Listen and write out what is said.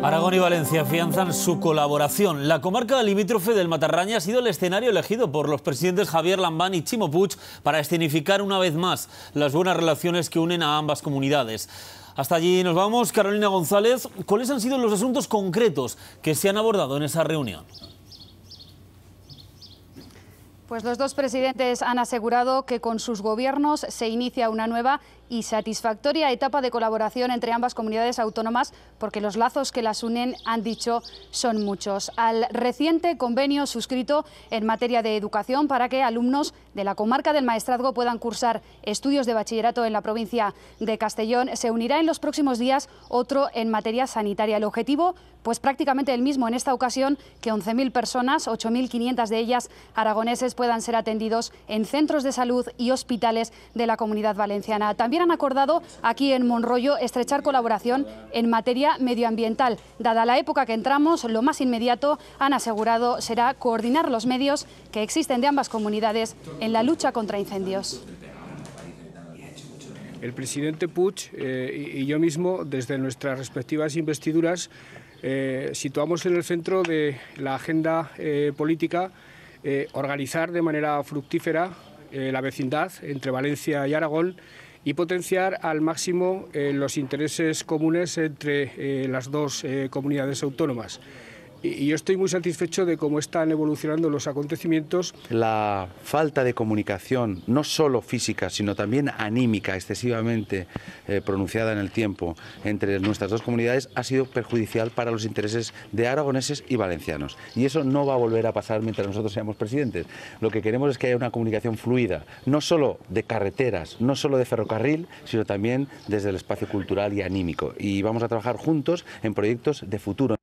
Aragón y Valencia afianzan su colaboración. La comarca limítrofe del Matarraña ha sido el escenario elegido por los presidentes Javier Lambán y Chimo para escenificar una vez más las buenas relaciones que unen a ambas comunidades. Hasta allí nos vamos. Carolina González, ¿cuáles han sido los asuntos concretos que se han abordado en esa reunión? Pues los dos presidentes han asegurado que con sus gobiernos se inicia una nueva y satisfactoria etapa de colaboración entre ambas comunidades autónomas porque los lazos que las unen, han dicho, son muchos. Al reciente convenio suscrito en materia de educación para que alumnos de la comarca del Maestrazgo puedan cursar estudios de bachillerato en la provincia de Castellón, se unirá en los próximos días otro en materia sanitaria. El objetivo, pues prácticamente el mismo en esta ocasión que 11.000 personas, 8.500 de ellas aragoneses, puedan ser atendidos en centros de salud y hospitales de la comunidad valenciana. También han acordado aquí en Monroyo estrechar colaboración en materia medioambiental. Dada la época que entramos, lo más inmediato, han asegurado, será coordinar los medios que existen de ambas comunidades en la lucha contra incendios. El presidente Puig eh, y yo mismo, desde nuestras respectivas investiduras, eh, situamos en el centro de la agenda eh, política eh, organizar de manera fructífera eh, la vecindad entre Valencia y Aragón y potenciar al máximo eh, los intereses comunes entre las dos comunidades autónomas y yo estoy muy satisfecho de cómo están evolucionando los acontecimientos. La falta de comunicación, no solo física, sino también anímica, excesivamente eh, pronunciada en el tiempo entre nuestras dos comunidades, ha sido perjudicial para los intereses de aragoneses y valencianos. Y eso no va a volver a pasar mientras nosotros seamos presidentes. Lo que queremos es que haya una comunicación fluida, no solo de carreteras, no solo de ferrocarril, sino también desde el espacio cultural y anímico. Y vamos a trabajar juntos en proyectos de futuro.